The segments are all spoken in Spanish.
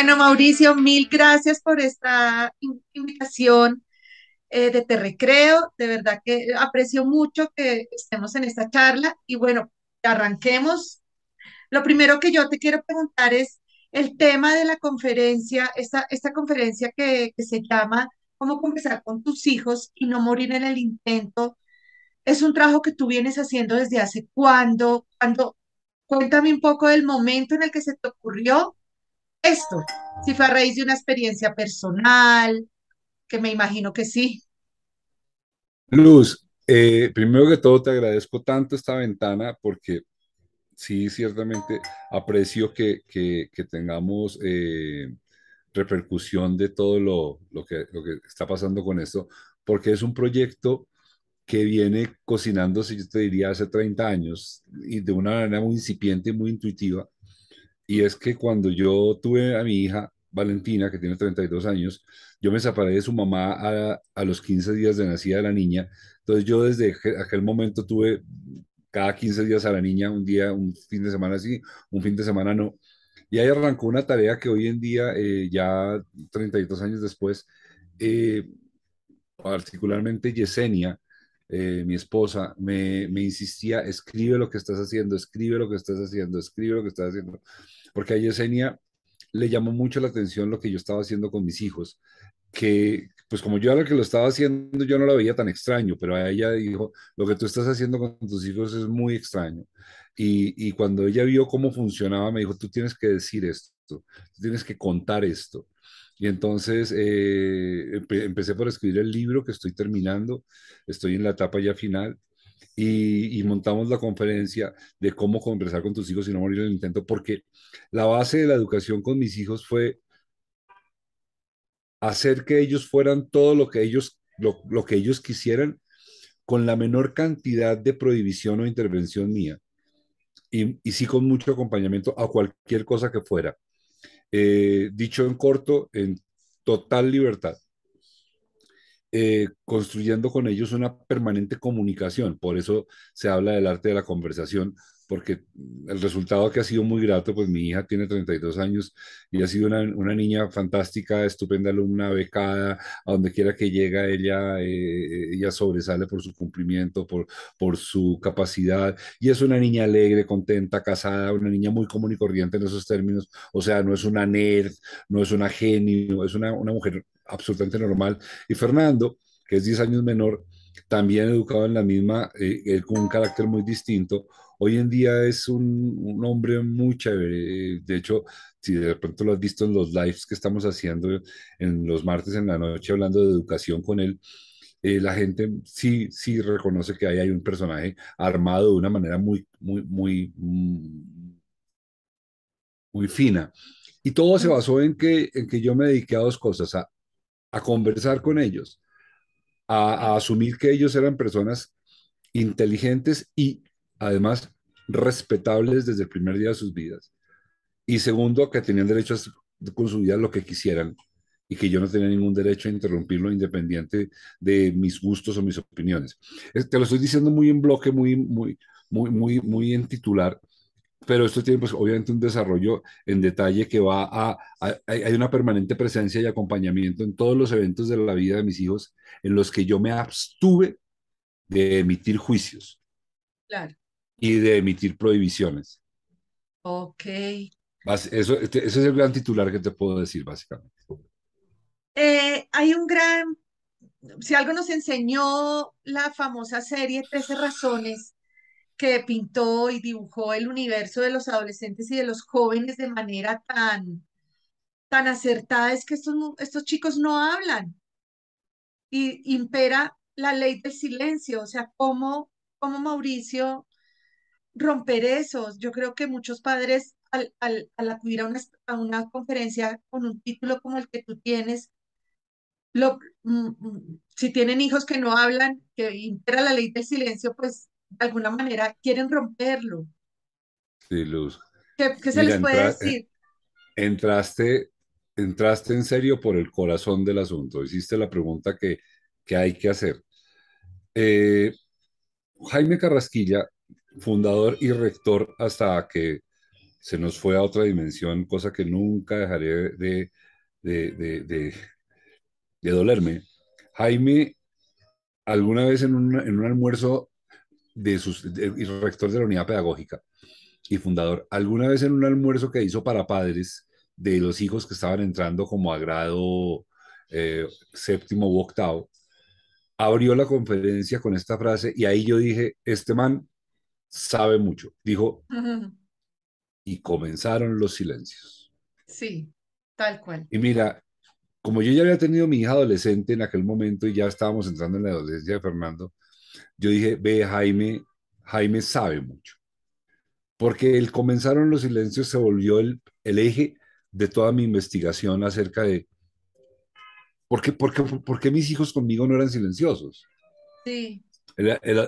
Bueno, Mauricio, mil gracias por esta invitación eh, de Te Recreo. De verdad que eh, aprecio mucho que estemos en esta charla y bueno, arranquemos. Lo primero que yo te quiero preguntar es el tema de la conferencia, esta, esta conferencia que, que se llama Cómo conversar con tus hijos y no morir en el intento. Es un trabajo que tú vienes haciendo desde hace cuándo, cuando cuéntame un poco del momento en el que se te ocurrió esto, si fue a raíz de una experiencia personal, que me imagino que sí. Luz, eh, primero que todo te agradezco tanto esta ventana porque sí, ciertamente aprecio que, que, tengamos eh, repercusión de todo lo, lo, que, lo que está pasando con esto, porque es un proyecto que viene cocinándose, yo te diría, hace 30 años y de una manera muy incipiente y muy intuitiva y es que cuando yo tuve a mi hija Valentina, que tiene 32 años, yo me separé de su mamá a, a los 15 días de nacida de la niña. Entonces yo desde aquel momento tuve cada 15 días a la niña, un día, un fin de semana sí, un fin de semana no. Y ahí arrancó una tarea que hoy en día, eh, ya 32 años después, eh, particularmente Yesenia, eh, mi esposa, me, me, insistía, escribe lo que estás haciendo, escribe lo que estás haciendo, escribe lo que estás haciendo porque a Yesenia le llamó mucho la atención lo que yo estaba haciendo con mis hijos, que pues como yo era el que lo estaba haciendo, yo no la veía tan extraño, pero a ella dijo, lo que tú estás haciendo con tus hijos es muy extraño. Y, cuando ella vio cómo funcionaba, me dijo, tú tienes que decir esto, tú tienes que contar esto. Y entonces eh, empecé por escribir el libro que estoy terminando, estoy en la etapa ya final, y, montamos la conferencia de cómo conversar con tus hijos y no morir en el intento, porque la base de la educación con mis hijos fue hacer que ellos fueran todo lo que ellos, que ellos quisieran con la menor cantidad de prohibición o intervención mía. Y, y sí con mucho acompañamiento a cualquier cosa que fuera. Eh, dicho en corto, en total libertad. Eh, construyendo con ellos una permanente comunicación. Por eso se habla del arte de la conversación, porque el resultado que ha sido muy grato, pues mi hija tiene 32 años y ha sido una, niña fantástica, estupenda alumna, becada, a donde quiera que llega, ella, eh, ella sobresale por su cumplimiento, por, por su capacidad, y es una niña alegre, contenta, casada, una niña muy común y corriente en esos términos, o sea, no es una nerd, no es una genio, es una, mujer absolutamente normal. Y Fernando, que es 10 años menor, también educado en la misma, eh, con un carácter muy distinto, hoy en día es un, hombre muy chévere. Eh, de hecho, si de pronto lo has visto en los lives que estamos haciendo en los martes en la noche hablando de educación con él, eh, la gente sí, sí reconoce que ahí hay un personaje armado de una manera muy, muy, muy, mm, muy fina. Y todo se mm. basó en que, en que yo me dediqué a dos cosas, a, a conversar con ellos, a, a asumir que ellos eran personas inteligentes y además respetables desde el primer día de sus vidas, y segundo, que tenían derecho a con su vida lo que quisieran y que yo no tenía ningún derecho a interrumpirlo independiente de mis gustos o mis opiniones. te lo estoy diciendo muy en bloque, muy, muy, muy, muy, muy en titular, pero esto tiene pues obviamente un desarrollo en detalle que va a, a, hay una permanente presencia y acompañamiento en todos los eventos de la vida de mis hijos en los que yo me abstuve de emitir juicios. Claro y de emitir prohibiciones. Ok. Eso, este, ese es el gran titular que te puedo decir, básicamente. Eh, hay un gran, si algo nos enseñó la famosa serie Tres razones que pintó y dibujó el universo de los adolescentes y de los jóvenes de manera tan, tan acertada, es que estos, estos chicos no hablan. Y impera la ley del silencio, o sea, como como Mauricio romper esos. Yo creo que muchos padres al, acudir a una, conferencia con un título como el que tú tienes, lo, mm, mm, si tienen hijos que no hablan, que impera la ley del silencio, pues de alguna manera quieren romperlo. Sí, Luz. ¿Qué, se les puede eh, decir? Entraste, entraste en serio por el corazón del asunto. Hiciste la pregunta que, que hay que hacer. Eh, Jaime Carrasquilla fundador y rector hasta que se nos fue a otra dimensión, cosa que nunca dejaré de, de, de, dolerme. Jaime, alguna vez en un, en un almuerzo de sus, y rector de la unidad pedagógica y fundador, alguna vez en un almuerzo que hizo para padres de los hijos que estaban entrando como a grado eh, séptimo u octavo, abrió la conferencia con esta frase y ahí yo dije, este man sabe mucho, dijo, y comenzaron los silencios. Sí, tal cual. Y mira, como yo ya había tenido mi hija adolescente en aquel momento y ya estábamos entrando en la adolescencia de Fernando, yo dije, ve, Jaime, Jaime sabe mucho. Porque el comenzaron los silencios se volvió el, el eje de toda mi investigación acerca de por qué, por, por qué mis hijos conmigo no eran silenciosos. Sí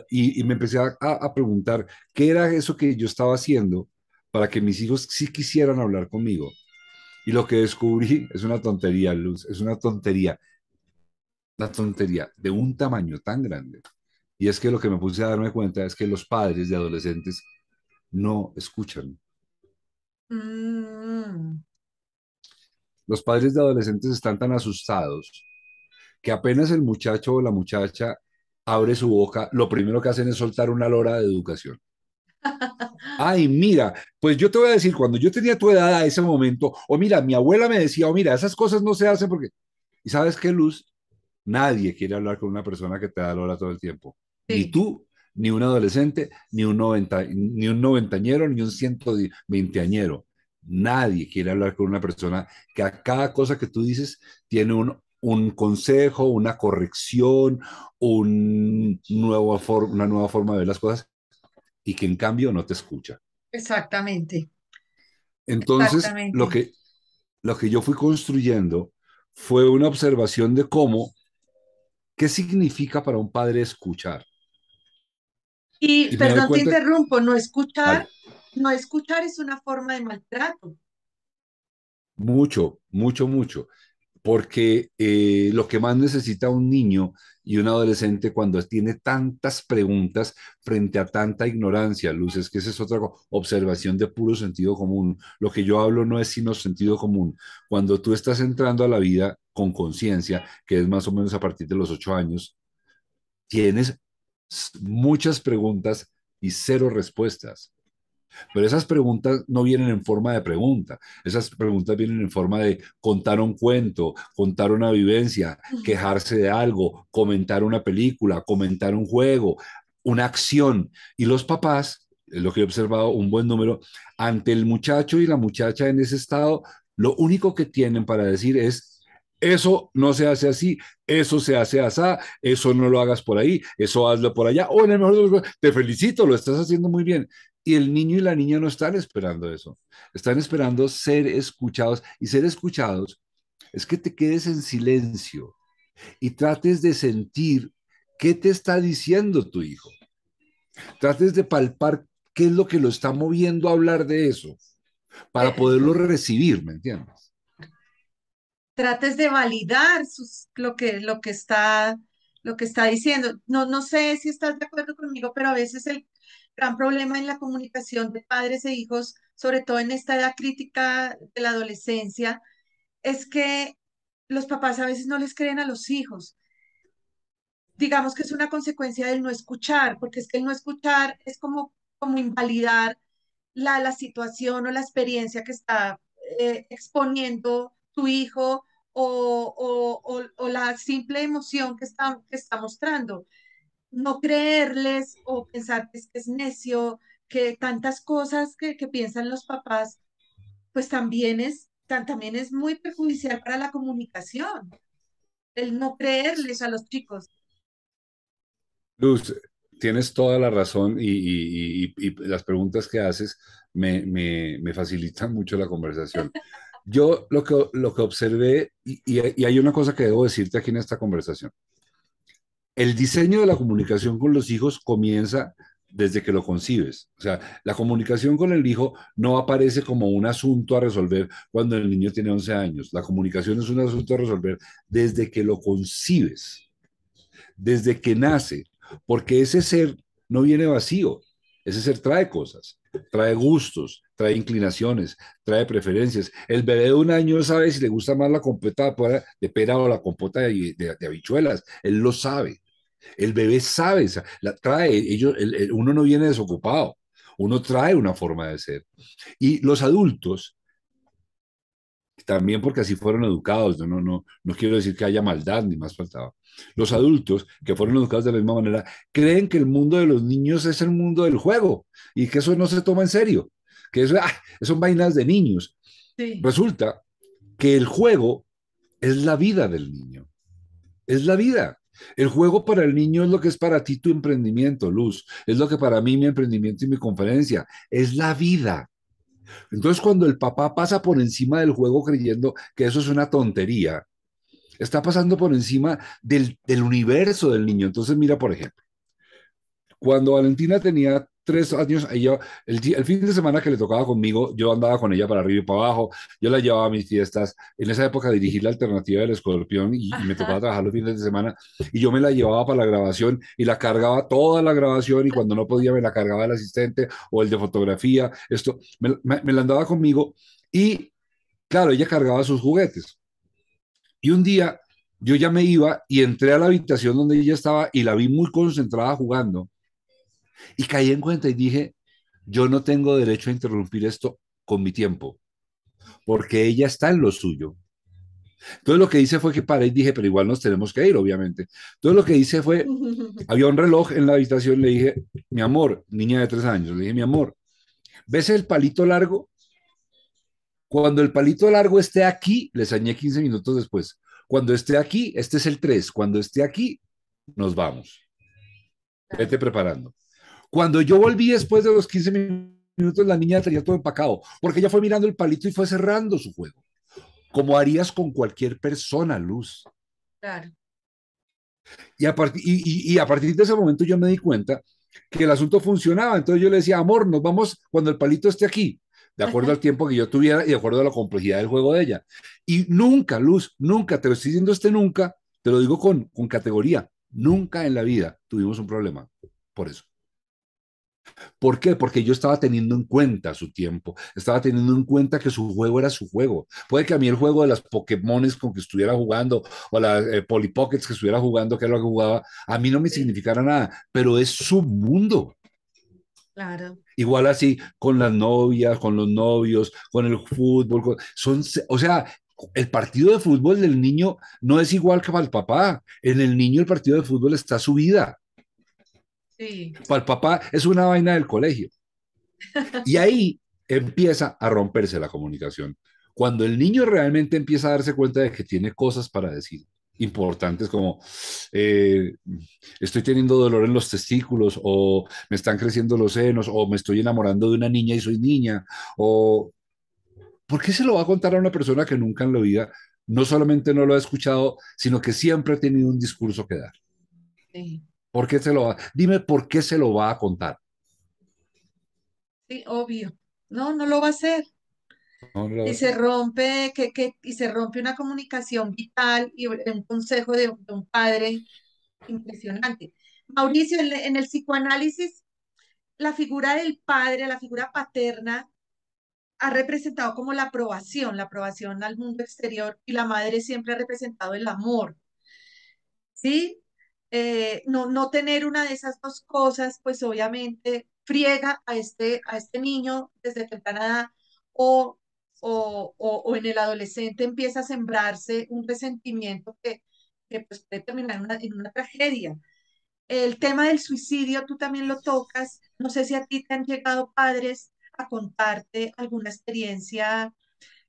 y, me empecé a, preguntar qué era eso que yo estaba haciendo para que mis hijos sí quisieran hablar conmigo. Y lo que descubrí es una tontería, Luz, es una tontería, una tontería de un tamaño tan grande. Y es que lo que me puse a darme cuenta es que los padres de adolescentes no escuchan. Mm. Los padres de adolescentes están tan asustados que apenas el muchacho o la muchacha abre su boca, lo primero que hacen es soltar una lora de educación. Ay, mira, pues yo te voy a decir, cuando yo tenía tu edad a ese momento, o mira, mi abuela me decía, o mira, esas cosas no se hacen porque... ¿Y sabes qué, Luz? Nadie quiere hablar con una persona que te da lora todo el tiempo. Ni tú, ni un adolescente, ni un, noventa, ni un noventañero, ni un ciento veinteañero. Nadie quiere hablar con una persona que a cada cosa que tú dices tiene un un consejo, una corrección, una nueva forma de ver las cosas y que en cambio no te escucha. Exactamente. Entonces, Lo, que, lo que yo fui construyendo fue una observación de cómo, qué significa para un padre escuchar. Y, perdón, te interrumpo, no escuchar, no escuchar es una forma de maltrato. Mucho, mucho, mucho porque eh, lo que más necesita un niño y un adolescente cuando tiene tantas preguntas frente a tanta ignorancia, Luz, es que esa es otra observación de puro sentido común. Lo que yo hablo no es sino sentido común. Cuando tú estás entrando a la vida con conciencia, que es más o menos a partir de los ocho años, tienes muchas preguntas y cero respuestas. Pero esas preguntas no vienen en forma de pregunta, esas preguntas vienen en forma de contar un cuento, contar una vivencia, quejarse de algo, comentar una película, comentar un juego, una acción. Y los papás, lo que he observado, un buen número, ante el muchacho y la muchacha en ese estado, lo único que tienen para decir es, eso no se hace así, eso se hace así, eso no lo hagas por ahí, eso hazlo por allá, o en el mejor de los casos, te felicito, lo estás haciendo muy bien. Y el niño y la niña no están esperando eso. Están esperando ser escuchados. Y ser escuchados es que te quedes en silencio y trates de sentir qué te está diciendo tu hijo. Trates de palpar qué es lo que lo está moviendo a hablar de eso para poderlo recibir, ¿me entiendes? Trates de validar lo, que, lo, que está, lo que está diciendo. No, no sé si estás de acuerdo conmigo, pero a veces el, gran problema en la comunicación de padres e hijos, sobre todo en esta edad crítica de la adolescencia, es que los papás a veces no les creen a los hijos. Digamos que es una consecuencia del no escuchar, porque es que el no escuchar es como, como invalidar la, situación o la experiencia que está eh, exponiendo tu hijo o, la simple emoción que está, que está mostrando no creerles o pensar que es, necio, que tantas cosas que, piensan los papás, pues también es, tan, también es muy perjudicial para la comunicación, el no creerles a los chicos. Luz, tienes toda la razón y, las preguntas que haces me, facilitan mucho la conversación. Yo lo que, lo que observé, y hay una cosa que debo decirte aquí en esta conversación, el diseño de la comunicación con los hijos comienza desde que lo concibes. O sea, la comunicación con el hijo no aparece como un asunto a resolver cuando el niño tiene 11 años. La comunicación es un asunto a resolver desde que lo concibes, desde que nace, porque ese ser no viene vacío, ese ser trae cosas, trae gustos, trae inclinaciones, trae preferencias. El bebé de un año sabe si le gusta más la compota de pera o la compota de, habichuelas. Él lo sabe. El bebé sabe, la trae. Ellos, uno no viene desocupado. Uno trae una forma de ser. Y los adultos también porque así fueron educados, no, no, no, quiero decir que haya maldad, ni más faltaba. Los adultos, que fueron educados de la misma manera, creen que el mundo de los niños es el mundo del juego y que eso no se toma en serio, que eso ah, son vainas de niños. Resulta que el juego es la vida del niño, es la vida. El juego para el niño es lo que es para ti tu emprendimiento, Luz, es lo que para mí mi emprendimiento y mi conferencia, es la vida. Entonces, cuando el papá pasa por encima del juego creyendo que eso es una tontería, está pasando por encima del, universo del niño. Entonces, mira, por ejemplo, cuando Valentina tenía tres años, ella, el, fin de semana que le tocaba conmigo, yo andaba con ella para arriba y para abajo, yo la llevaba a mis fiestas. En esa época dirigí la alternativa del escorpión y, me tocaba trabajar los fines de semana y yo me la llevaba para la grabación y la cargaba toda la grabación y cuando no podía me la cargaba el asistente o el de fotografía, esto, me la andaba conmigo y claro, ella cargaba sus juguetes. Y un día yo ya me iba y entré a la habitación donde ella estaba y la vi muy concentrada jugando y caí en cuenta y dije, yo no tengo derecho a interrumpir esto con mi tiempo, porque ella está en lo suyo. Entonces lo que hice fue que paré y dije, pero igual nos tenemos que ir, obviamente. Entonces lo que hice fue, había un reloj en la habitación, le dije, mi amor, niña de tres años, le dije, mi amor, ¿ves el palito largo? Cuando el palito largo esté aquí, le sañé 15 minutos después, cuando esté aquí, este es el 3, cuando esté aquí, nos vamos. Vete preparando. Cuando yo volví después de los 15 minutos, la niña tenía todo empacado, porque ella fue mirando el palito y fue cerrando su juego, como harías con cualquier persona, Luz. Claro. Y a, y, y, a partir de ese momento yo me di cuenta que el asunto funcionaba. Entonces yo le decía, amor, nos vamos cuando el palito esté aquí, de acuerdo al tiempo que yo tuviera y de acuerdo a la complejidad del juego de ella. Y nunca, Luz, nunca, te lo estoy diciendo este nunca, te lo digo con, con categoría, nunca en la vida tuvimos un problema por eso. ¿Por qué? Porque yo estaba teniendo en cuenta su tiempo, estaba teniendo en cuenta que su juego era su juego. Puede que a mí el juego de las Pokémones con que estuviera jugando o las eh, polipockets Polypockets que estuviera jugando, que era lo que jugaba, a mí no me significara nada, pero es su mundo. Claro. Igual así con las novias, con los novios, con el fútbol, son, o sea, el partido de fútbol del niño no es igual que para el papá. En el niño el partido de fútbol está su vida. Para el papá es una vaina del colegio. Y ahí empieza a romperse la comunicación. Cuando el niño realmente empieza a darse cuenta de que tiene cosas para decir importantes como eh, estoy teniendo dolor en los testículos o me están creciendo los senos o me estoy enamorando de una niña y soy niña o ¿por qué se lo va a contar a una persona que nunca en la vida no solamente no lo ha escuchado sino que siempre ha tenido un discurso que dar? Sí. ¿Por qué se lo va? Dime por qué se lo va a contar. Sí, obvio. No, no lo va a hacer. Y se rompe, que, y se rompe una comunicación vital y un consejo de, un padre impresionante. Mauricio, en, en, el psicoanálisis, la figura del padre, la figura paterna, ha representado como la aprobación, la aprobación al mundo exterior, y la madre siempre ha representado el amor. ¿Sí? Eh, no, no tener una de esas dos cosas, pues obviamente friega a este, a este niño desde temprana edad o, o, o, en el adolescente empieza a sembrarse un resentimiento que, que pues, puede terminar en una tragedia. El tema del suicidio, tú también lo tocas. No sé si a ti te han llegado padres a contarte alguna experiencia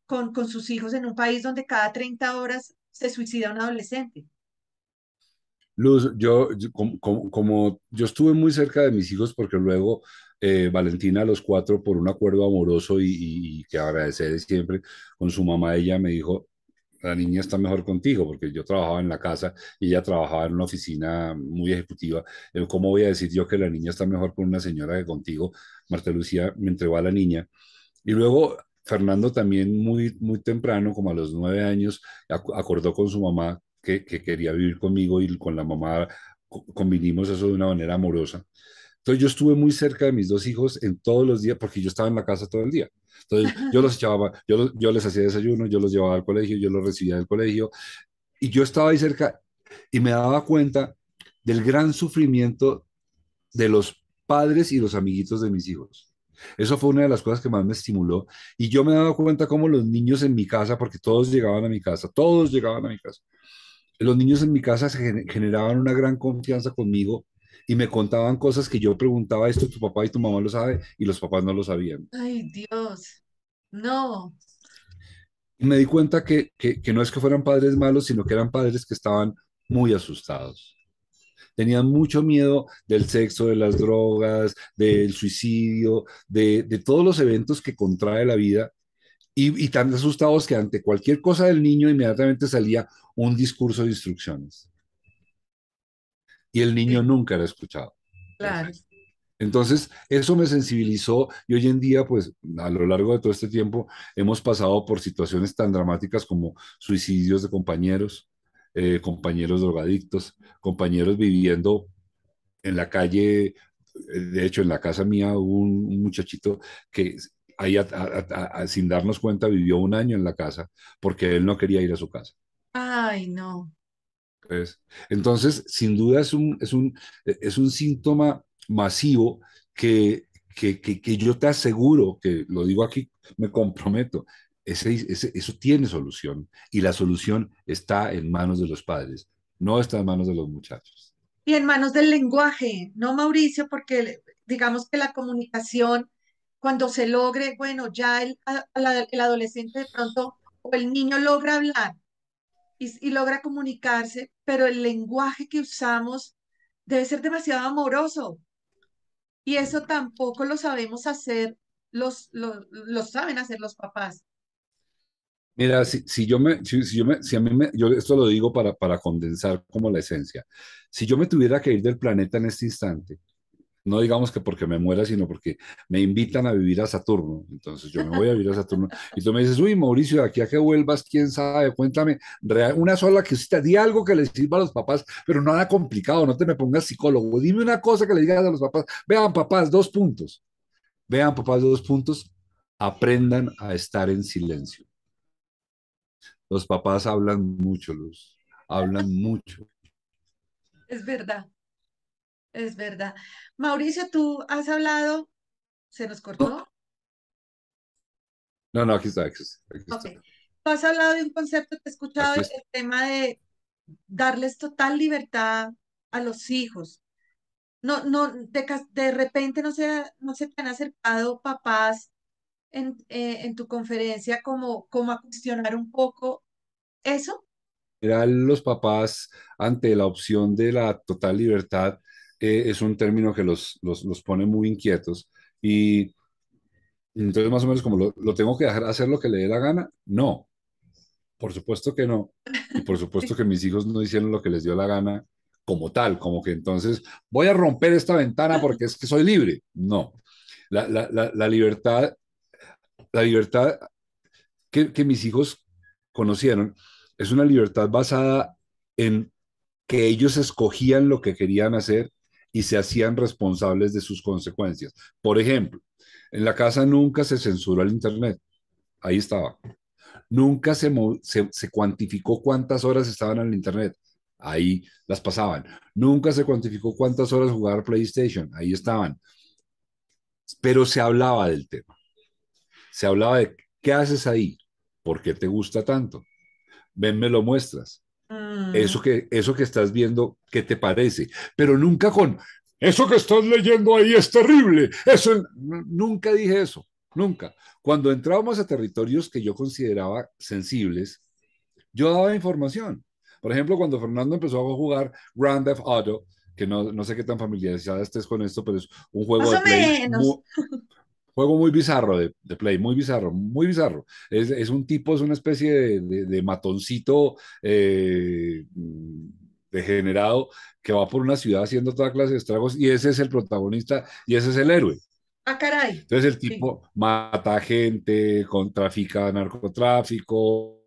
con, con sus hijos en un país donde cada 30 horas se suicida un adolescente. Luz, yo, como, yo estuve muy cerca de mis hijos porque luego eh, Valentina, a los cuatro, por un acuerdo amoroso y, y, que agradeceré siempre con su mamá, ella me dijo, la niña está mejor contigo, porque yo trabajaba en la casa y ella trabajaba en una oficina muy ejecutiva. ¿Cómo voy a decir yo que la niña está mejor con una señora que contigo? Marta Lucía me entregó a la niña. Y luego Fernando también muy, muy temprano, como a los nueve años, acordó con su mamá que, quería vivir conmigo y con la mamá convinimos eso de una manera amorosa. Entonces yo estuve muy cerca de mis dos hijos en todos los días porque yo estaba en la casa todo el día. Entonces yo los echaba, yo, yo les hacía desayuno, yo los llevaba al colegio, yo los recibía del colegio y yo estaba ahí cerca y me daba cuenta del gran sufrimiento de los padres y los amiguitos de mis hijos. Eso fue una de las cosas que más me estimuló y yo me daba cuenta cómo los niños en mi casa, porque todos llegaban a mi casa, todos llegaban a mi casa, los niños en mi casa generaban una gran confianza conmigo y me contaban cosas que yo preguntaba, esto tu papá y tu mamá lo sabe, y los papás no lo sabían. Ay, Dios, no. Y me di cuenta que, no es que fueran padres malos, sino que eran padres que estaban muy asustados. Tenían mucho miedo del sexo, de las drogas, del suicidio, de, de todos los eventos que contrae la vida y, tan asustados que ante cualquier cosa del niño inmediatamente salía un discurso de instrucciones. Y el niño nunca era escuchado. Claro. Entonces, eso me sensibilizó y hoy en día, pues a lo largo de todo este tiempo, hemos pasado por situaciones tan dramáticas como suicidios de compañeros, eh, compañeros drogadictos, compañeros viviendo en la calle. Eh, de hecho, en la casa mía hubo un muchachito que sin darnos cuenta vivió un año en la casa porque él no quería ir a su casa. Ay, no. entonces, sin duda es un, es un, e, es un síntoma masivo que, que, que, que yo te aseguro, que lo digo aquí, me comprometo, ese, eso tiene solución y la solución está en manos de los padres, no está en manos de los muchachos. Y en manos del lenguaje, ¿no, Mauricio? Porque digamos que la comunicación cuando se logre, bueno, ya el, el adolescente de pronto o el niño logra hablar y, logra comunicarse, pero el lenguaje que usamos debe ser demasiado amoroso. Y eso tampoco lo sabemos hacer, los, lo, saben hacer los papás. Mira, si, si, yo me, si, yo me, si a mí me, yo esto lo digo para, para condensar como la esencia. Si yo me tuviera que ir del planeta en este instante, no digamos que porque me muera, sino porque me invitan a vivir a Saturno. Entonces yo me voy a vivir a Saturno. Y tú me dices, uy, Mauricio, de aquí a que vuelvas, quién sabe, cuéntame una sola que di algo que le sirva a los papás, pero nada complicado, no te me pongas psicólogo. Dime una cosa que le digas a los papás. Vean, papás, dos puntos. Vean, papás, dos puntos. Aprendan a estar en silencio. Los papás hablan mucho, los Hablan mucho. Es verdad. Es verdad. Mauricio, tú has hablado, ¿se nos cortó? No, no, aquí está. Tú has hablado de un concepto, que he escuchado, el tema de darles total libertad a los hijos. No, no, de, de repente no se, no se te han acercado papás eh, en, tu conferencia como, como a cuestionar un poco eso. Eran los papás ante la opción de la total libertad es un término que los, pone muy inquietos. Y entonces, más o menos, como lo, tengo que dejar hacer lo que le dé la gana, no. Por supuesto que no. Y por supuesto que mis hijos no hicieron lo que les dio la gana como tal, como que entonces voy a romper esta ventana porque es que soy libre. No. La, libertad, la libertad que mis hijos conocieron es una libertad basada en que ellos escogían lo que querían hacer y se hacían responsables de sus consecuencias. Por ejemplo, en la casa nunca se censuró el Internet. Ahí estaba. Nunca se, se, cuantificó cuántas horas estaban en el Internet. Ahí las pasaban. Nunca se cuantificó cuántas horas jugar PlayStation. Ahí estaban. Pero se hablaba del tema. Se hablaba de qué haces ahí, por qué te gusta tanto. Ven, me lo muestras. Eso, mm. que, eso que estás viendo, ¿qué te parece? Pero nunca con, eso que estás leyendo ahí es terrible. Eso, nunca dije eso, nunca. Cuando entrábamos a territorios que yo consideraba sensibles, yo daba información. Por ejemplo, cuando Fernando empezó a jugar Grand Theft Auto, que no, sé qué tan familiarizada estés con esto, pero es un juego de Juego muy bizarro de, Play, muy bizarro, muy bizarro. Es, un tipo, es una especie de, matoncito eh, mm, degenerado que va por una ciudad haciendo toda clase de estragos y ese es el protagonista y ese es el héroe. Ah, caray. Entonces el tipo mata gente, trafica narcotráfico,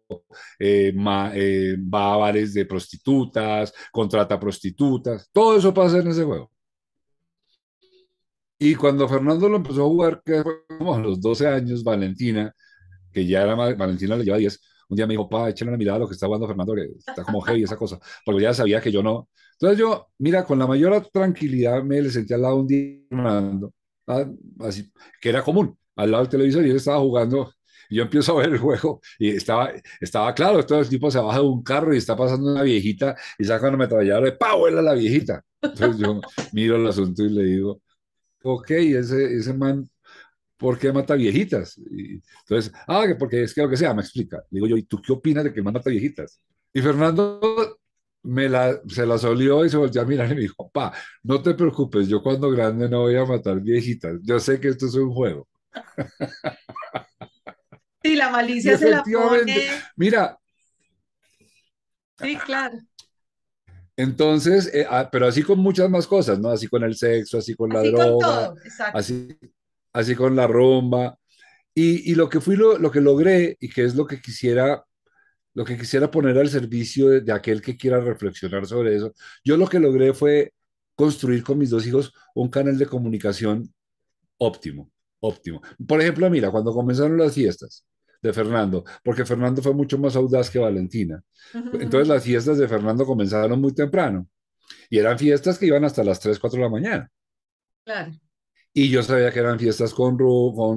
eh, eh, va a bares de prostitutas, contrata prostitutas, todo eso pasa en ese juego. Y cuando Fernando lo empezó a jugar, que fue como a los 12 años, Valentina, que ya era más, Valentina le lleva 10, un día me dijo, pa, échale una mirada a lo que está jugando Fernando, que está como heavy esa cosa, porque ya sabía que yo no. Entonces yo, mira, con la mayor tranquilidad me le senté al lado un día Fernando, ah, así, que era común, al lado del televisor y él estaba jugando. yo empiezo a ver el juego y estaba, estaba claro, todo el tipo se baja de un carro y está pasando una viejita y saca una metralladora de ¡pa! vuela la viejita. Entonces yo miro el asunto y le digo, ok, ese, ese man, ¿por qué mata viejitas? Y, entonces, ah, porque es que lo que sea, me explica. digo yo, ¿y tú qué opinas de que el man mata viejitas? Y Fernando me se la solió y se volvió a mirar y me dijo, pa, no te preocupes, yo cuando grande no voy a matar viejitas, yo sé que esto es un juego. Y la malicia se la pone. Mira. Sí, claro. Entonces, eh, ah, pero así con muchas más cosas, ¿no? Así con el sexo, así con la droga, así, con la rumba. Y, lo que fui, lo, que logré y que es lo que quisiera lo que quisiera poner al servicio de, aquel que quiera reflexionar sobre eso. Yo lo que logré fue construir con mis dos hijos un canal de comunicación óptimo, óptimo. Por ejemplo, mira, cuando comenzaron las fiestas, de Fernando, porque Fernando fue mucho más audaz que Valentina. Entonces las fiestas de Fernando comenzaron muy temprano y eran fiestas que iban hasta las 3, 4 de la mañana. Claro. Y yo sabía que eran fiestas con,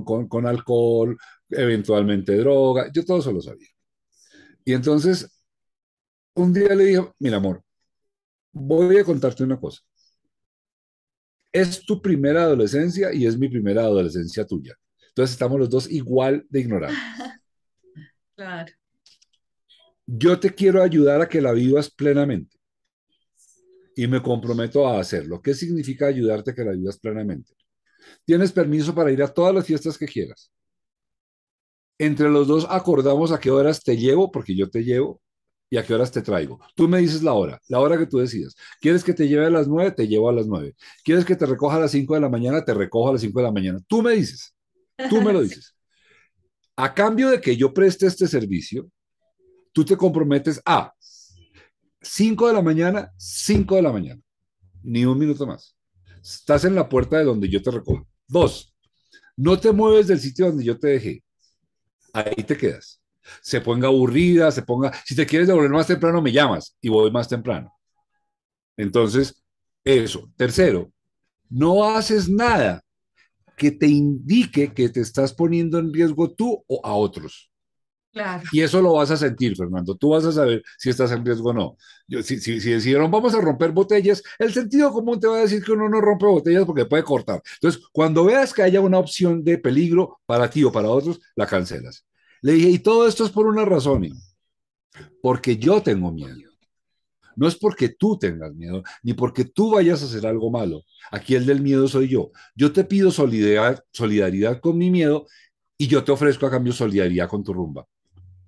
con, con, alcohol, eventualmente droga, yo todo eso lo sabía. Y entonces, un día le dije, mi amor, voy a contarte una cosa. Es tu primera adolescencia y es mi primera adolescencia tuya. Entonces estamos los dos igual de ignorantes. Claro. Yo te quiero ayudar a que la vivas plenamente. Y me comprometo a hacerlo. ¿Qué significa ayudarte a que la vivas plenamente? Tienes permiso para ir a todas las fiestas que quieras. Entre los dos acordamos a qué horas te llevo, porque yo te llevo, y a qué horas te traigo. Tú me dices la hora, la hora que tú decidas. ¿Quieres que te lleve a las nueve? Te llevo a las nueve ¿Quieres que te recoja a las cinco de la mañana? Te recojo a las cinco de la mañana. Tú me dices. Tú me lo dices a cambio de que yo preste este servicio, tú te comprometes a 5 de la mañana, 5 de la mañana, ni un minuto más. Estás en la puerta de donde yo te recojo. Dos, no te mueves del sitio donde yo te dejé. Ahí te quedas. Se ponga aburrida, se ponga, si te quieres devolver más temprano, me llamas y voy más temprano. Entonces, eso. Tercero, no haces nada que te indique que te estás poniendo en riesgo tú o a otros. Y eso lo vas a sentir, Fernando. Tú vas a saber si estás en riesgo o no. si, decidieron vamos a romper botellas, el sentido común te va a decir que uno no rompe botellas porque puede cortar. Entonces, cuando veas que haya una opción de peligro para ti o para otros, la cancelas. Le dije, y todo esto es por una razón, porque yo tengo miedo. No es porque tú tengas miedo, ni porque tú vayas a hacer algo malo. Aquí el del miedo soy yo. Yo te pido solidaridad, con mi miedo y yo te ofrezco a cambio solidaridad con tu rumba.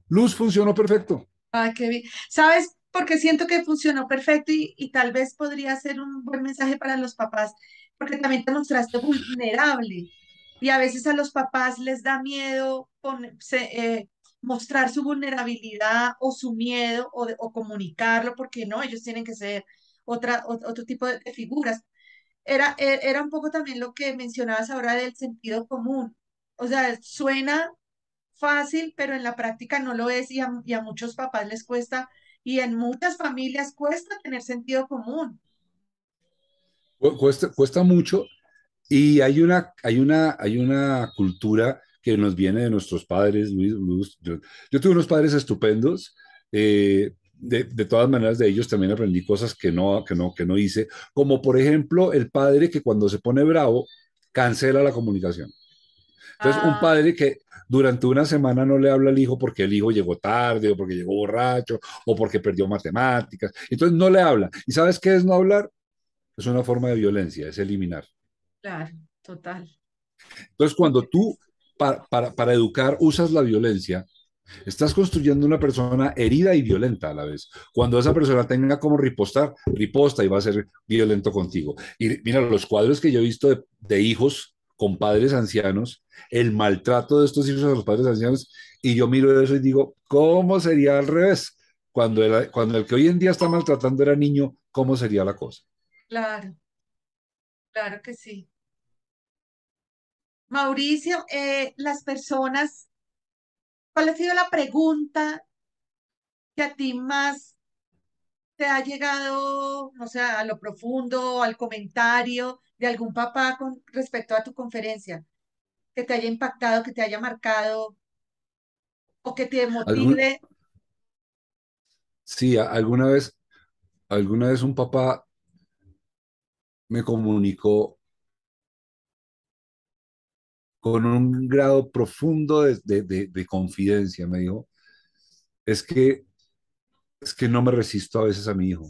Luz funcionó perfecto. Ah, qué bien. ¿Sabes? Porque siento que funcionó perfecto y, tal vez podría ser un buen mensaje para los papás, porque también te mostraste vulnerable. Y a veces a los papás les da miedo ponerse, eh, mostrar su vulnerabilidad o su miedo o, comunicarlo, porque no, ellos tienen que ser otra, otro tipo de, figuras. Era, e, era un poco también lo que mencionabas ahora del sentido común. O sea, suena fácil, pero en la práctica no lo es y a, muchos papás les cuesta y en muchas familias cuesta tener sentido común. Cuesta, cuesta mucho y hay una, hay, una, hay una cultura que nos viene de nuestros padres, Luis. yo, tuve unos padres estupendos. Eh, de, todas maneras, de ellos también aprendí cosas que no, que, no, que no hice, como por ejemplo el padre que cuando se pone bravo cancela la comunicación. Entonces, un ah. padre que durante una semana no le habla al hijo porque el hijo llegó tarde o porque llegó borracho o porque perdió matemáticas. Entonces, no le habla. ¿Y sabes qué es no hablar? Es una forma de violencia, es eliminar. Claro, total. Entonces, cuando tú para, educar usas la violencia, Estás construyendo una persona herida y violenta a la vez. Cuando esa persona tenga como ripostar, riposta y va a ser violento contigo. Y mira, los cuadros que yo he visto de, hijos con padres ancianos, el maltrato de estos hijos a los padres ancianos, y yo miro eso y digo, ¿cómo sería al revés? Cuando, cuando el que hoy en día está maltratando era niño, ¿cómo sería la cosa? Claro, claro que sí. Mauricio, eh, las personas, ¿cuál ha sido la pregunta que a ti más te ha llegado, no sé, a lo profundo, al comentario de algún papá con respecto a tu conferencia, que te haya impactado, que te haya marcado o que te motive? Sí, alguna vez, alguna vez un papá me comunicó con un grado profundo de, confidencia, me dijo, es que, es que no me resisto a veces a mi hijo.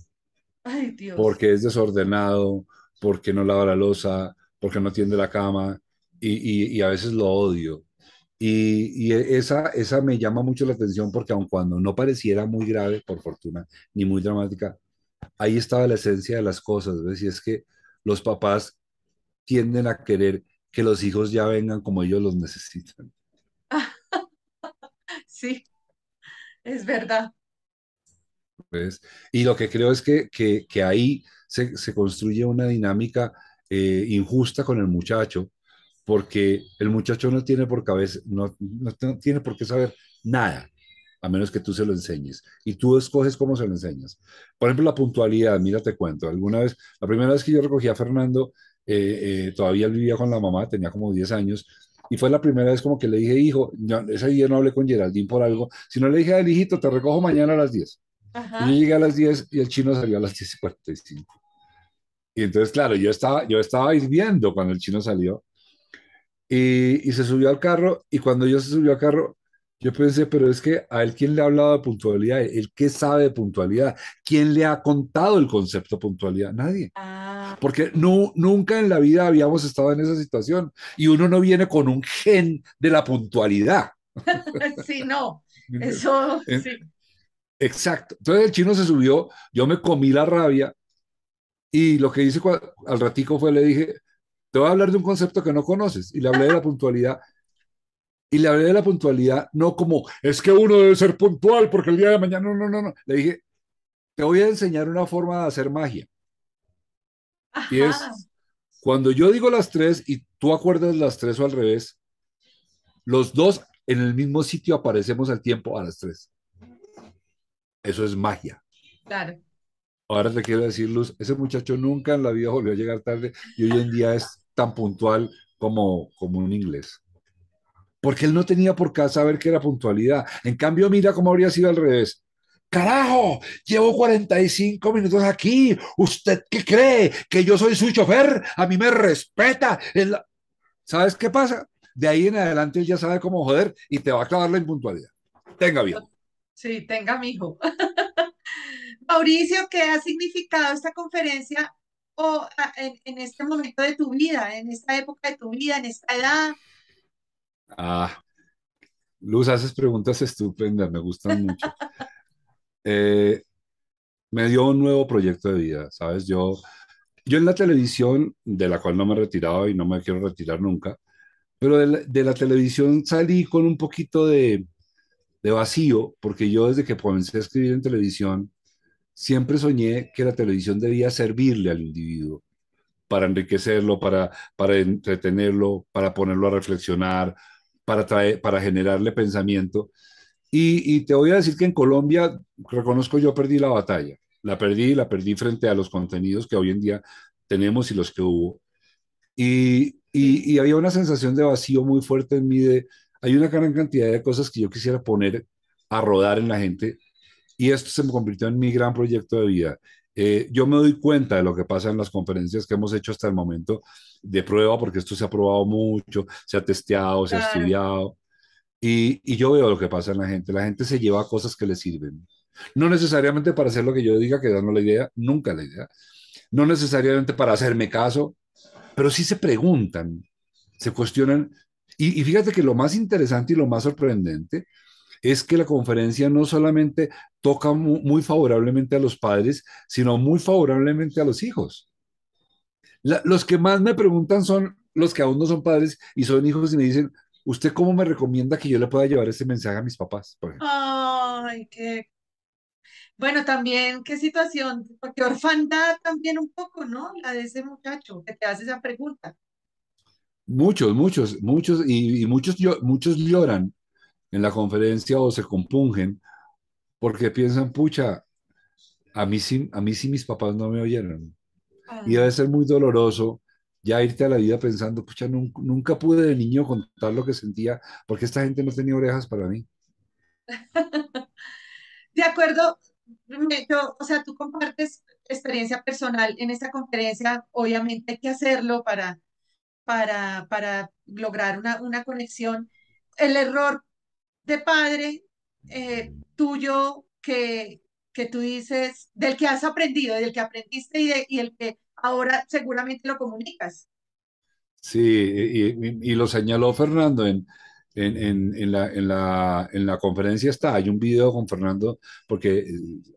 Porque es desordenado, porque no lava la losa, porque no tiende la cama, y, a veces lo odio. Y, esa, esa me llama mucho la atención porque aun cuando no pareciera muy grave, por fortuna, ni muy dramática, ahí estaba la esencia de las cosas, ¿ves? Y es que los papás tienden a querer que los hijos ya vengan como ellos los necesitan. Sí, es verdad. Y lo que creo es que, que, que ahí se, construye una dinámica eh, injusta con el muchacho, porque el muchacho no tiene por cabeza, no, no, no, tiene por qué saber nada, a menos que tú se lo enseñes. Y tú escoges cómo se lo enseñas. Por ejemplo, la puntualidad, mira, te cuento. Alguna vez, la primera vez que yo recogí a Fernando eh, eh, todavía vivía con la mamá, tenía como 10 años, y fue la primera vez como que le dije, hijo, ese día no hablé con Geraldine por algo, sino le dije al hijito, te recojo mañana a las 10. Ajá. Y yo llegué a las 10 y el chino salió a las 10 y 45. Y entonces, claro, yo estaba, yo estaba hirviendo cuando el chino salió. Y, y, se subió al carro y cuando yo se subió al carro, yo pensé, pero es que a él quién le ha hablado de puntualidad, el qué sabe de puntualidad, quién le ha contado el concepto de puntualidad, nadie. Ah. Porque no, nunca en la vida habíamos estado en esa situación y uno no viene con un gen de la puntualidad. sí, no, eso sí. Exacto. Entonces el chino se subió, yo me comí la rabia y lo que hice al ratico fue le dije, te voy a hablar de un concepto que no conoces y le hablé de la puntualidad y le hablé de la puntualidad, no como, es que uno debe ser puntual porque el día de mañana, no, no, no, no. Le dije, te voy a enseñar una forma de hacer magia. Y es, cuando yo digo las tres y tú acuerdas las tres o al revés, los dos en el mismo sitio aparecemos al tiempo a las tres. Eso es magia. Claro. Ahora te quiero decir, Luz, ese muchacho nunca en la vida volvió a llegar tarde y hoy en día es tan puntual como, como un inglés porque él no tenía por qué saber que era puntualidad. En cambio, mira cómo habría sido al revés. Carajo, llevo 45 minutos aquí. ¿Usted qué cree? ¿Que yo soy su chofer? A mí me respeta. ¿Sabes qué pasa? De ahí en adelante él ya sabe cómo joder y te va a acabar la impuntualidad. Tenga bien. Sí, tenga mi Mauricio, ¿qué ha significado esta conferencia o en este momento de tu vida, en esta época de tu vida, en esta edad? Ah, Luz, haces preguntas estupendas, me gustan mucho. Eh, me dio un nuevo proyecto de vida, ¿sabes? Yo, yo en la televisión, de la cual no me he retirado y no me quiero retirar nunca, pero de la, televisión salí con un poquito de, vacío, porque yo desde que comencé a escribir en televisión, siempre soñé que la televisión debía servirle al individuo para enriquecerlo, para, para entretenerlo, para ponerlo a reflexionar, para, generarle pensamiento. Y, te voy a decir que en Colombia, reconozco yo perdí la batalla, la perdí, la perdí frente a los contenidos que hoy en día tenemos y los que hubo. Y, y había una sensación de vacío muy fuerte en mí de, hay una gran cantidad de cosas que yo quisiera poner a rodar en la gente y esto se me convirtió en mi gran proyecto de vida. Eh, yo me doy cuenta de lo que pasa en las conferencias que hemos hecho hasta el momento de prueba, porque esto se ha probado mucho, se ha testeado, se ha estudiado, y, y, yo veo lo que pasa en la gente. La gente se lleva cosas que le sirven. No necesariamente para hacer lo que yo diga, que no la idea, nunca la idea. No necesariamente para hacerme caso, pero sí se preguntan, se cuestionan. Y, y fíjate que lo más interesante y lo más sorprendente es que la conferencia no solamente toca muy, favorablemente a los padres, sino muy favorablemente a los hijos. los que más me preguntan son los que aún no son padres y son hijos y me dicen, ¿usted cómo me recomienda que yo le pueda llevar ese mensaje a mis papás? Ay, qué... Bueno, también, qué situación, porque orfandad también un poco, ¿no? La de ese muchacho que te hace esa pregunta. Muchos, muchos, muchos, y, y muchos, muchos lloran, en la conferencia o se compungen porque piensan, pucha, a mí sí, a mí mis papás no me oyeron. Y debe ser muy doloroso ya irte a la vida pensando, pucha, nunca, pude de niño contar lo que sentía porque esta gente no tenía orejas para mí. de acuerdo, yo, o sea, tú compartes experiencia personal en esta conferencia, obviamente hay que hacerlo para, para, para lograr una, una conexión. El error padre eh, tuyo que, tú dices, del que has aprendido, del que aprendiste y, de, y el que ahora seguramente lo comunicas? Sí, y, lo señaló Fernando en, en, la, en, la, en la conferencia está, hay un video con Fernando, porque eh,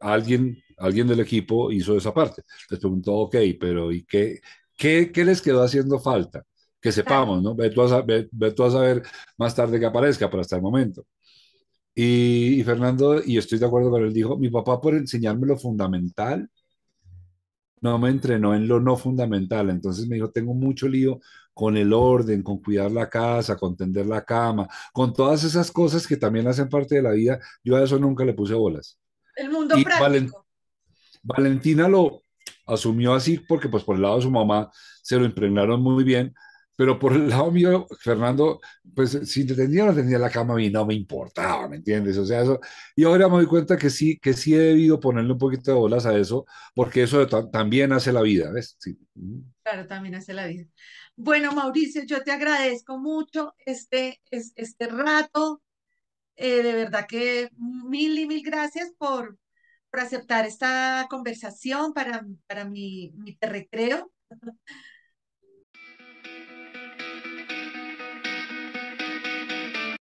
alguien, alguien del equipo hizo esa parte. Les preguntó, ok, pero ¿y qué, qué, qué les quedó haciendo falta? que sepamos, ¿no? Ve tú, a, a saber más tarde que aparezca, pero hasta el momento. Y, Fernando, y estoy de acuerdo con él, dijo, mi papá por enseñarme lo fundamental, no me entrenó en lo no fundamental. Entonces me dijo, tengo mucho lío con el orden, con cuidar la casa, con tender la cama, con todas esas cosas que también hacen parte de la vida. Yo a eso nunca le puse bolas. El mundo práctico. Valentina lo asumió así porque pues por el lado de su mamá se lo impregnaron muy bien, pero por el lado mío, Fernando, pues si te tenía no tenía la cama, a mí no me importaba, ¿me entiendes? O sea, eso. Y ahora me doy cuenta que sí, que sí he debido ponerle un poquito de bolas a eso, porque eso también hace la vida, ¿ves? Claro, también hace la vida. Bueno, Mauricio, yo te agradezco mucho este, este rato. Eh, de verdad que mil y mil gracias por, aceptar esta conversación para, para mi, mi recreo.